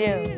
Blue.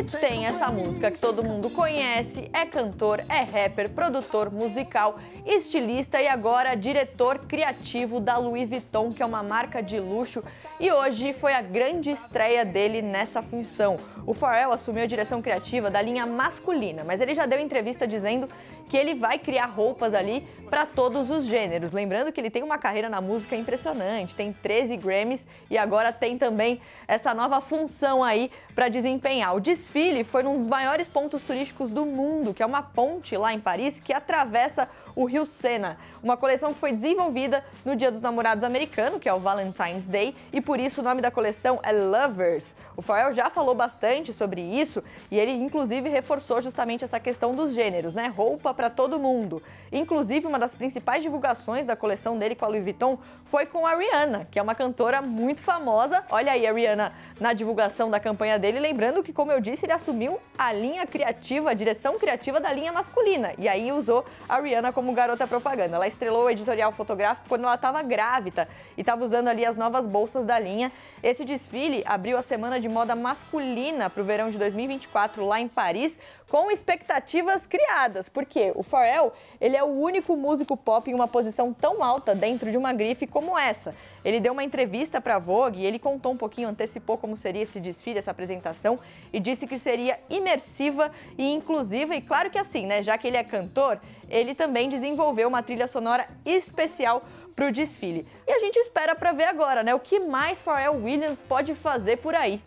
E tem essa música que todo mundo conhece, é cantor, é rapper, produtor musical, estilista e agora diretor criativo da Louis Vuitton, que é uma marca de luxo, e hoje foi a grande estreia dele nessa função. O Pharrell assumiu a direção criativa da linha masculina, mas ele já deu entrevista dizendo que ele vai criar roupas ali para todos os gêneros. Lembrando que ele tem uma carreira na música impressionante, tem 13 Grammys e agora tem também essa nova função aí para desempenhar. O desfile desfile foi num dos maiores pontos turísticos do mundo, que é uma ponte lá em Paris que atravessa o rio Sena uma coleção que foi desenvolvida no Dia dos Namorados americano, que é o Valentine's Day, e por isso o nome da coleção é Lovers. O Pharrell já falou bastante sobre isso e ele inclusive reforçou justamente essa questão dos gêneros, né? Roupa para todo mundo. Inclusive, uma das principais divulgações da coleção dele com a Louis Vuitton foi com a Rihanna, que é uma cantora muito famosa. Olha aí a Rihanna na divulgação da campanha dele, lembrando que, como eu disse, ele assumiu a linha criativa, a direção criativa da linha masculina e aí usou a Rihanna como garota propaganda. Ela estrelou o editorial fotográfico quando ela estava grávida e estava usando ali as novas bolsas da linha. Esse desfile abriu a semana de moda masculina para o verão de 2024 lá em Paris, com expectativas criadas, porque o Pharrell, ele é o único músico pop em uma posição tão alta dentro de uma grife como essa. Ele deu uma entrevista para Vogue e ele contou um pouquinho, antecipou como seria esse desfile, essa apresentação e disse que seria imersiva e inclusiva e claro que assim, né, já que ele é cantor, ele também desenvolveu uma trilha sonora especial para o desfile. E a gente espera para ver agora, né, o que mais Pharrell Williams pode fazer por aí.